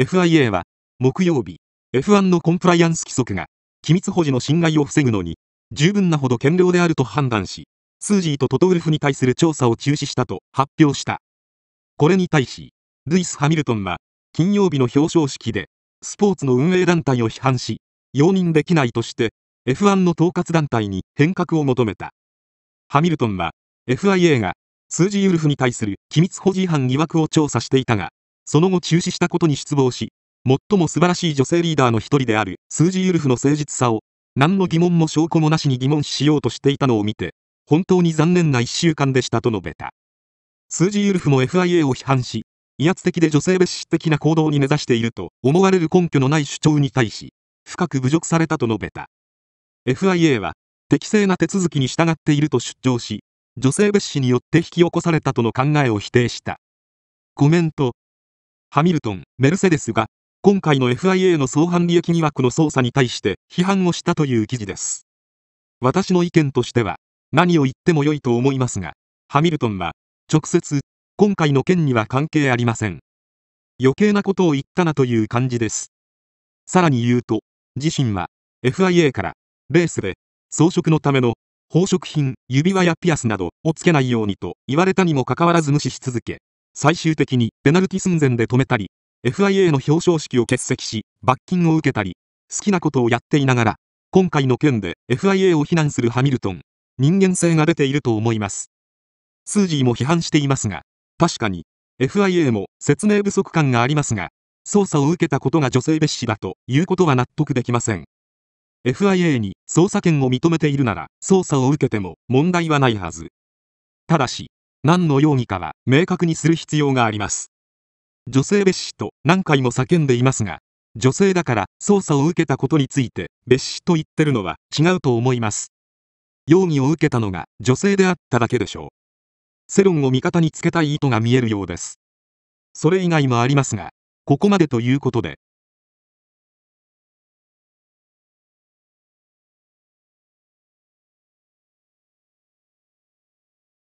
FIA は木曜日 F1 のコンプライアンス規則が機密保持の侵害を防ぐのに十分なほど堅牢であると判断しスージーとトトウルフに対する調査を中止したと発表したこれに対しルイス・ハミルトンは金曜日の表彰式でスポーツの運営団体を批判し容認できないとして F1 の統括団体に変革を求めたハミルトンは FIA がスージーウルフに対する機密保持違反疑惑を調査していたがその後中止したことに失望し、最も素晴らしい女性リーダーの一人であるスージー・ウルフの誠実さを、何の疑問も証拠もなしに疑問視しようとしていたのを見て、本当に残念な1週間でしたと述べた。スージー・ウルフも FIA を批判し、威圧的で女性蔑視的な行動に根ざしていると思われる根拠のない主張に対し、深く侮辱されたと述べた。FIA は、適正な手続きに従っていると出張し、女性蔑視によって引き起こされたとの考えを否定した。コメントハミルトン、メルセデスが、今回の FIA の相反利益疑惑の捜査に対して批判をしたという記事です。私の意見としては、何を言っても良いと思いますが、ハミルトンは、直接、今回の件には関係ありません。余計なことを言ったなという感じです。さらに言うと、自身は、FIA から、レースで、装飾のための、宝飾品、指輪やピアスなどをつけないようにと言われたにもかかわらず無視し続け、最終的にペナルティ寸前で止めたり、FIA の表彰式を欠席し、罰金を受けたり、好きなことをやっていながら、今回の件で FIA を非難するハミルトン、人間性が出ていると思います。スージーも批判していますが、確かに、FIA も説明不足感がありますが、捜査を受けたことが女性蔑視だということは納得できません。FIA に捜査権を認めているなら捜査を受けても問題はないはず。ただし、何の容疑かは明確にする必要があります。女性蔑視と何回も叫んでいますが、女性だから捜査を受けたことについて蔑視と言ってるのは違うと思います。容疑を受けたのが女性であっただけでしょう。世論を味方につけたい意図が見えるようです。それ以外もありますが、ここまでということで、